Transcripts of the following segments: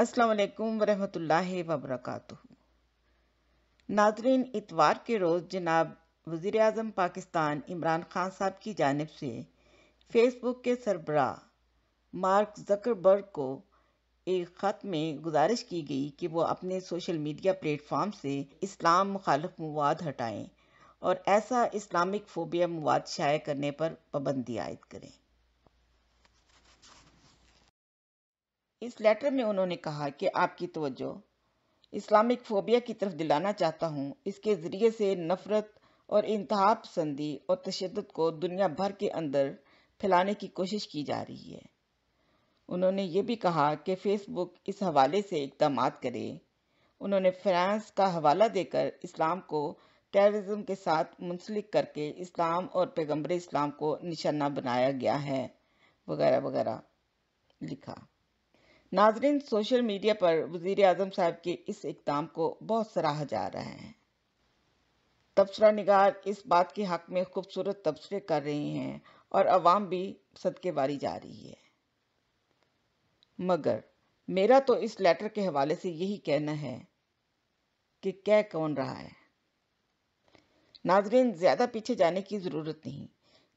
असलकम वरहमल वबरक नाजरीन इतवार के रोज़ जनाब वज़ी अजम पाकिस्तान इमरान खान साहब की जानब से फेसबुक के सरबरा मार्क जकरबर्ग को एक ख़त में गुजारिश की गई कि वो अपने सोशल मीडिया प्लेटफॉर्म से इस्लाम मुखालफ मवाद हटाएं और ऐसा इस्लामिक फ़ोबिया मवाद शाये करने पर पाबंदी आयद करें इस लेटर में उन्होंने कहा कि आपकी तवज्जो इस्लामिक फोबिया की तरफ दिलाना चाहता हूँ इसके ज़रिए से नफ़रत और इंतहा पसंदी और तशद को दुनिया भर के अंदर फैलाने की कोशिश की जा रही है उन्होंने ये भी कहा कि फ़ेसबुक इस हवाले से इकदाम करे उन्होंने फ्रांस का हवाला देकर इस्लाम को टेररिज्म के साथ मुंसलिक करके इस्लाम और पैगम्बर इस्लाम को निशाना बनाया गया है वगैरह वगैरह लिखा नाजरीन सोशल मीडिया पर वजीर अजम साहब के इस इकदाम को बहुत सराहा जा रहा है तबसरा निगार इस बात के हक में खूबसूरत तबसरे कर रहे हैं और अवाम भी सदके बारी जा रही है मगर मेरा तो इस लेटर के हवाले से यही कहना है कि क्या कौन रहा है नाजरीन ज़्यादा पीछे जाने की ज़रूरत नहीं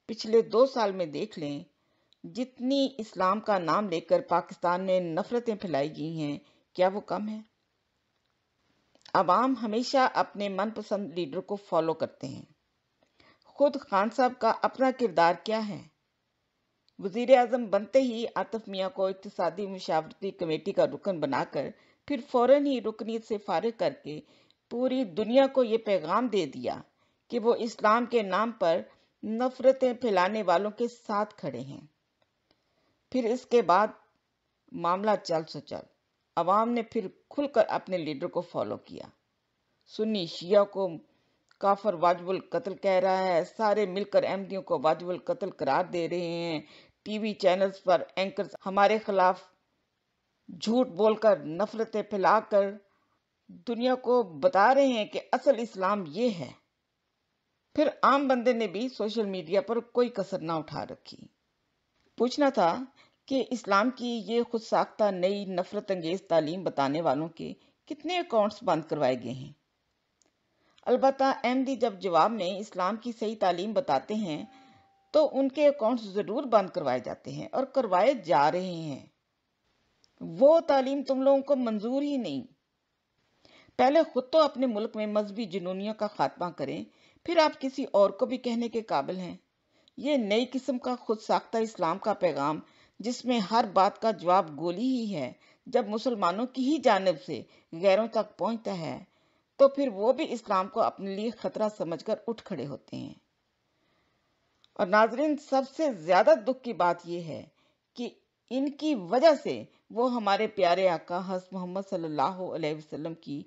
पिछले दो साल में देख लें जितनी इस्लाम का नाम लेकर पाकिस्तान में नफ़रतें फैलाई गई हैं क्या वो कम है आवाम हमेशा अपने मनपसंद लीडर को फॉलो करते हैं खुद खान साहब का अपना किरदार क्या है वजीर अजम बनते ही आतफ मियाँ को इकतदी मशावरती कमेटी का रुकन बनाकर फिर फ़ौर ही रुकनीत से फारग करके पूरी दुनिया को ये पैगाम दे दिया कि वो इस्लाम के नाम पर नफ़रतें फैलाने वालों के साथ खड़े हैं फिर इसके बाद मामला चल चल अवाम ने फिर खुलकर अपने लीडर को फॉलो किया सुन्नी शिया को काफर वाजबुल कत्ल कह रहा है सारे मिलकर एमडीओ को वाजबुल कत्ल करार दे रहे हैं टीवी चैनल्स पर एंकर्स हमारे खिलाफ झूठ बोलकर नफरतें फैलाकर दुनिया को बता रहे हैं कि असल इस्लाम ये है फिर आम बंदे ने भी सोशल मीडिया पर कोई कसर ना उठा रखी पूछना था कि इस्लाम की ये खुद साख्ता नई नफरत अंगेज तालीम बताने वालों के कितने अकाउंट्स बंद करवाए गए हैं अलबत् अहमदी जब जवाब में इस्लाम की सही तालीम बताते हैं तो उनके अकाउंट्स ज़रूर बंद करवाए जाते हैं और करवाए जा रहे हैं वो तालीम तुम लोगों को मंजूर ही नहीं पहले ख़ुद तो अपने मुल्क में मजहबी जुनूनियों का खात्मा करें फिर आप किसी और को भी कहने के काबिल हैं ये नई किस्म का खुद साख्ता इस्लाम का पैगाम जिसमें हर बात का जवाब गोली ही है जब मुसलमानों की ही जानब से गैरों तक पहुंचता है तो फिर वो भी इस्लाम को अपने लिए खतरा समझकर उठ खड़े होते हैं और नाजरीन सबसे ज्यादा दुख की बात यह है कि इनकी वजह से वो हमारे प्यारे आका हस मोहम्मद सल्लल्लाहु अलैहि वसल्लम की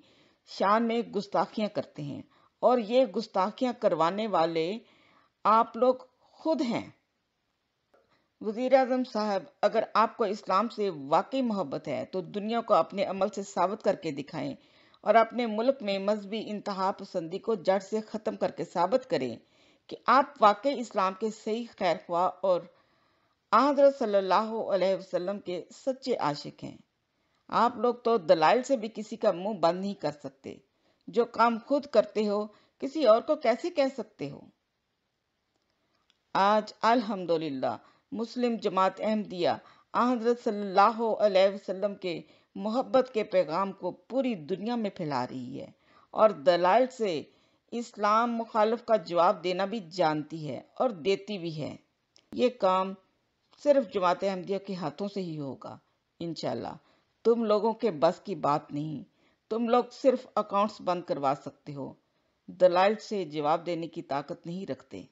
शान में गुस्ताखियां करते हैं और ये गुस्ताखियां करवाने वाले आप लोग खुद हैं वजीर अजम साहब अगर आपको इस्लाम से वाकई मोहब्बत है तो दुनिया को अपने अमल से साबित करके दिखाएं और अपने मुल्क में मजहबी इंतहा पसंदी को जड़ से ख़त्म करके साबित करें कि आप वाकई इस्लाम के सही खैर ख्वा और सल्लल्लाहु वसल्लम के सच्चे आशिक हैं आप लोग तो दलाइल से भी किसी का मुंह बंद नहीं कर सकते जो काम खुद करते हो किसी और को कैसे कह सकते हो आज अल्हम्दुलिल्लाह मुस्लिम जमात अहमदिया हजरत सल्लल्लाहु अलैहि वसल्लम के मोहब्बत के पैगाम को पूरी दुनिया में फैला रही है और दलाल से इस्लाम मुखालफ का जवाब देना भी जानती है और देती भी है ये काम सिर्फ जमात अहमदिया के हाथों से ही होगा इनशाला तुम लोगों के बस की बात नहीं तुम लोग सिर्फ अकाउंट्स बंद करवा सकते हो दलाल से जवाब देने की ताकत नहीं रखते